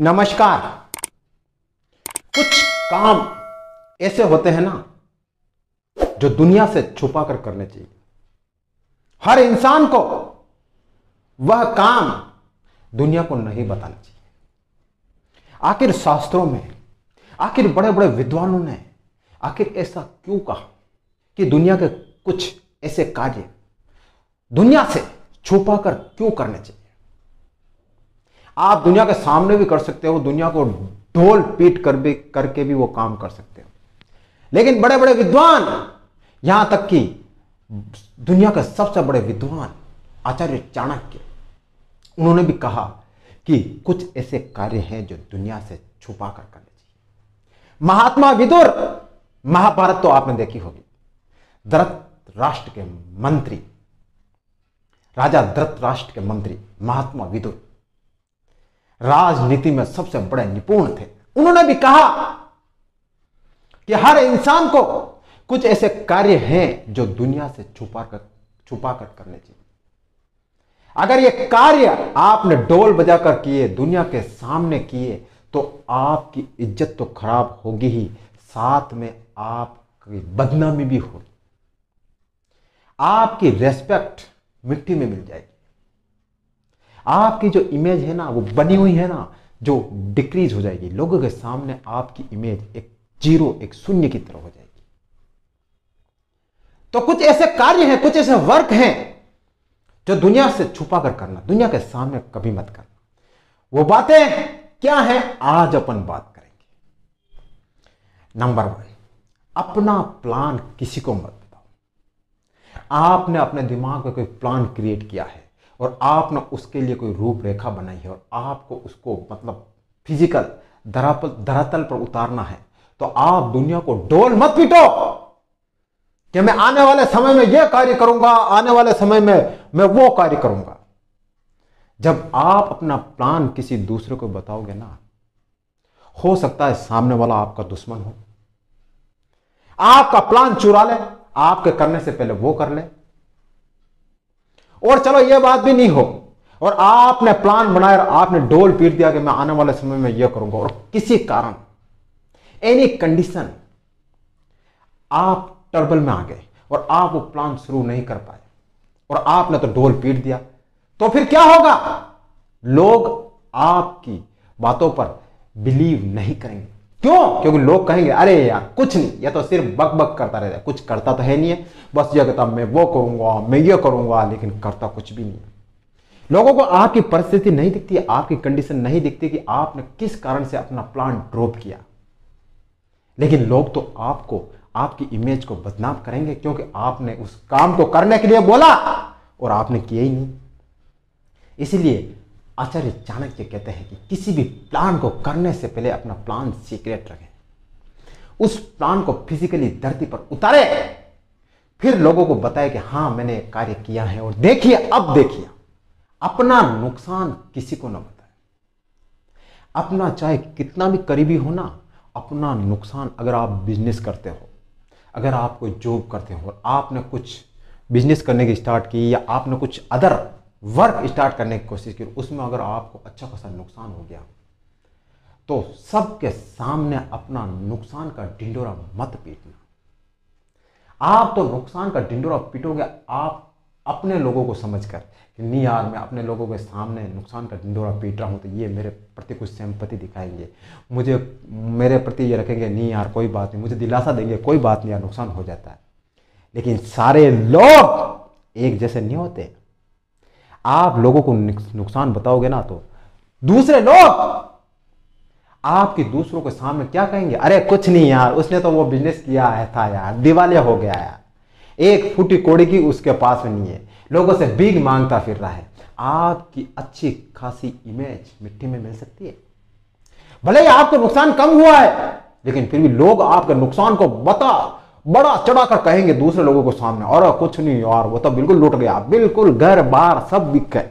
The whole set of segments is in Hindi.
नमस्कार कुछ काम ऐसे होते हैं ना जो दुनिया से छुपा कर करने चाहिए हर इंसान को वह काम दुनिया को नहीं बताना चाहिए आखिर शास्त्रों में आखिर बड़े बड़े विद्वानों ने आखिर ऐसा क्यों कहा कि दुनिया के कुछ ऐसे कार्य दुनिया से छुपा कर क्यों करने चाहिए आप दुनिया के सामने भी कर सकते हो दुनिया को ढोल पीट कर भी करके भी वो काम कर सकते हो लेकिन बड़े बड़े विद्वान यहां तक कि दुनिया के सबसे बड़े विद्वान आचार्य चाणक्य उन्होंने भी कहा कि कुछ ऐसे कार्य हैं जो दुनिया से छुपा कर करने चाहिए महात्मा विदुर महाभारत तो आपने देखी होगी दरत राष्ट्र के मंत्री राजा दृत राष्ट्र के मंत्री महात्मा विदुर राजनीति में सबसे बड़े निपुण थे उन्होंने भी कहा कि हर इंसान को कुछ ऐसे कार्य हैं जो दुनिया से छुपा कर छुपा कर करने चाहिए अगर ये कार्य आपने डोल बजाकर किए दुनिया के सामने किए तो आपकी इज्जत तो खराब होगी ही साथ में आपकी बदनामी भी होगी आपकी रेस्पेक्ट मिट्टी में मिल जाएगी आपकी जो इमेज है ना वो बनी हुई है ना जो डिक्रीज हो जाएगी लोगों के सामने आपकी इमेज एक जीरो एक शून्य की तरह हो जाएगी तो कुछ ऐसे कार्य हैं कुछ ऐसे वर्क हैं जो दुनिया से छुपा कर करना दुनिया के सामने कभी मत करना वो बातें क्या है आज अपन बात करेंगे नंबर वन अपना प्लान किसी को मत बताओ आपने अपने दिमाग में कोई प्लान क्रिएट किया है और आपने उसके लिए कोई रूपरेखा बनाई है और आपको उसको मतलब फिजिकल धरापल धरातल पर उतारना है तो आप दुनिया को डोल मत पीटो कि मैं आने वाले समय में यह कार्य करूंगा आने वाले समय में मैं वो कार्य करूंगा जब आप अपना प्लान किसी दूसरे को बताओगे ना हो सकता है सामने वाला आपका दुश्मन हो आपका प्लान चुरा ले आपके करने से पहले वो कर ले और चलो ये बात भी नहीं हो और आपने प्लान बनाया और आपने डोल पीट दिया कि मैं आने वाले समय में यह करूंगा और किसी कारण एनी कंडीशन आप टर्बल में आ गए और आप वो प्लान शुरू नहीं कर पाए और आपने तो डोल पीट दिया तो फिर क्या होगा लोग आपकी बातों पर बिलीव नहीं करेंगे क्यों क्योंकि लोग कहेंगे अरे यार कुछ नहीं या तो सिर्फ बक बक करता रहता है कुछ करता तो है नहीं है बस ये कहता मैं वो करूंगा मैं ये करूंगा लेकिन करता कुछ भी नहीं लोगों को आपकी परिस्थिति नहीं दिखती आपकी कंडीशन नहीं दिखती कि आपने किस कारण से अपना प्लान ड्रॉप किया लेकिन लोग तो आपको आपकी इमेज को बदनाम करेंगे क्योंकि आपने उस काम को करने के लिए बोला और आपने किया ही नहीं इसलिए आचार्य चाणक्य कहते हैं कि किसी भी प्लान को करने से पहले अपना प्लान सीक्रेट रखें उस प्लान को फिजिकली धरती पर उतारे फिर लोगों को बताए कि हां मैंने कार्य किया है और देखिए अब देखिए अपना नुकसान किसी को ना बताए अपना चाहे कितना भी करीबी हो ना अपना नुकसान अगर आप बिजनेस करते हो अगर आप कोई जॉब करते हो और आपने कुछ बिजनेस करने की स्टार्ट की या आपने कुछ अदर वर्क स्टार्ट करने की कोशिश की उसमें अगर आपको अच्छा खासा नुकसान हो गया तो सबके सामने अपना नुकसान का ढिंडोरा मत पीटना आप तो नुकसान का ढिंडोरा पीटोगे आप अपने लोगों को समझकर कि नहीं यार मैं अपने लोगों के सामने नुकसान का ढिंडोरा पीट रहा हूँ तो ये मेरे प्रति कुछ सहमपति दिखाएंगे मुझे मेरे प्रति ये रखेंगे नहीं यार कोई बात नहीं मुझे दिलासा देंगे कोई बात नहीं यार नुकसान हो जाता है लेकिन सारे लोग एक जैसे नहीं होते आप लोगों को नुकसान बताओगे ना तो दूसरे लोग आपके दूसरों के सामने क्या कहेंगे अरे कुछ नहीं यार उसने तो वो बिजनेस किया है था यार दिवालिया हो गया यार एक फूटी कोड़ी की उसके पास में नहीं है लोगों से बीग मांगता फिर रहा है आपकी अच्छी खासी इमेज मिट्टी में मिल सकती है भले ही आपको नुकसान कम हुआ है लेकिन फिर भी लोग आपके नुकसान को बता बड़ा चढ़ाकर कहेंगे दूसरे लोगों को सामने और कुछ नहीं और वो तो बिल्कुल लुट गया बिल्कुल घर बार सब बिक गए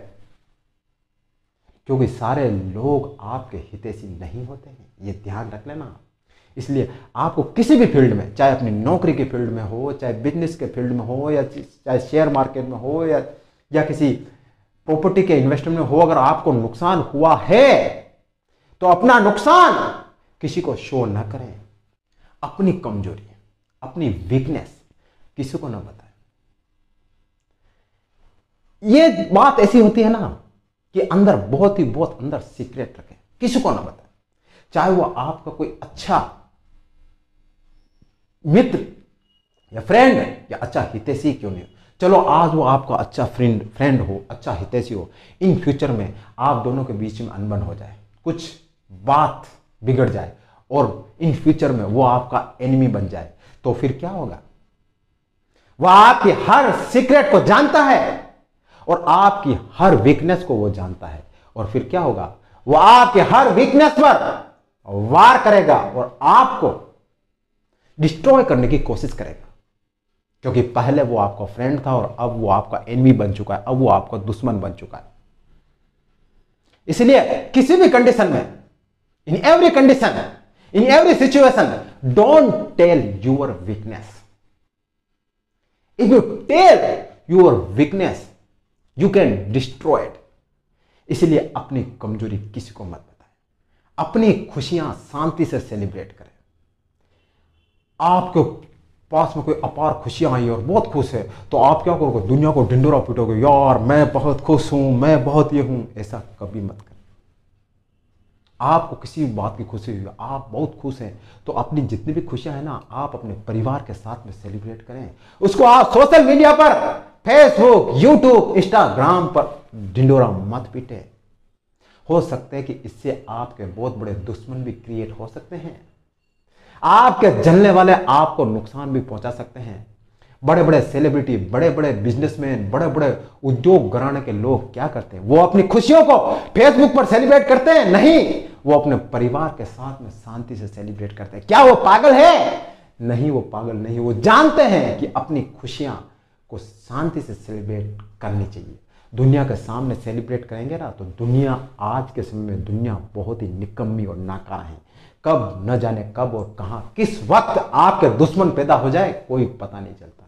क्योंकि सारे लोग आपके हितेशी नहीं होते हैं ये ध्यान रख लेना इसलिए आपको किसी भी फील्ड में चाहे अपनी नौकरी के फील्ड में हो चाहे बिजनेस के फील्ड में हो या चाहे शेयर मार्केट में हो या या किसी प्रॉपर्टी के इन्वेस्टमेंट में हो अगर आपको नुकसान हुआ है तो अपना नुकसान किसी को शो न करें अपनी कमजोरी अपनी वीकनेस किसी को ना बताए ये बात ऐसी होती है ना कि अंदर बहुत ही बहुत अंदर सीक्रेट रखें किसी को ना बताए चाहे वो आपका कोई अच्छा मित्र या फ्रेंड है या अच्छा हितैषी क्यों नहीं हो चलो आज वो आपका अच्छा फ्रेंड फ्रेंड हो अच्छा हितैषी हो इन फ्यूचर में आप दोनों के बीच में अनबन हो जाए कुछ बात बिगड़ जाए और इन फ्यूचर में वो आपका एनिमी बन जाए तो फिर क्या होगा वह आपकी हर सीक्रेट को जानता है और आपकी हर वीकनेस को वो जानता है और फिर क्या होगा वो आपके हर वीकनेस पर वार करेगा और आपको डिस्ट्रॉय करने की कोशिश करेगा क्योंकि पहले वो आपका फ्रेंड था और अब वो आपका एनवी बन चुका है अब वो आपका दुश्मन बन चुका है इसलिए किसी भी कंडीशन में in every condition in every situation don't tell your weakness if you tell your weakness you can destroy इसलिए अपनी कमजोरी किसी को मत बताएं अपनी खुशियां शांति से सेलिब्रेट करें आपके पास में कोई अपार खुशियां आई और बहुत खुश है तो आप क्या करोगे दुनिया को ढिंडोरा पीटोगे यार मैं बहुत खुश हूं मैं बहुत ये हूं ऐसा कभी मत करें आपको किसी बात की खुशी हुई आप बहुत खुश हैं तो अपनी जितनी भी खुशियां हैं ना आप अपने परिवार के साथ में सेलिब्रेट करें उसको आप सोशल मीडिया पर फेसबुक यूट्यूब इंस्टाग्राम पर डिंडोरा मत पीटे हो सकता है कि इससे आपके बहुत बड़े दुश्मन भी क्रिएट हो सकते हैं आपके जलने वाले आपको नुकसान भी पहुंचा सकते हैं बड़े बड़े सेलिब्रिटी बड़े बड़े बिजनेसमैन बड़े बड़े उद्योग घराने के लोग क्या करते हैं वो अपनी खुशियों को फेसबुक पर सेलिब्रेट करते हैं नहीं वो अपने परिवार के साथ में शांति से सेलिब्रेट करते हैं क्या वो पागल है नहीं वो पागल नहीं वो जानते हैं कि अपनी खुशियां को शांति से सेलिब्रेट करनी चाहिए दुनिया के सामने सेलिब्रेट करेंगे ना तो दुनिया आज के समय में दुनिया बहुत ही निकम्मी और नाकार है कब न जाने कब और कहाँ किस वक्त आपके दुश्मन पैदा हो जाए कोई पता नहीं चलता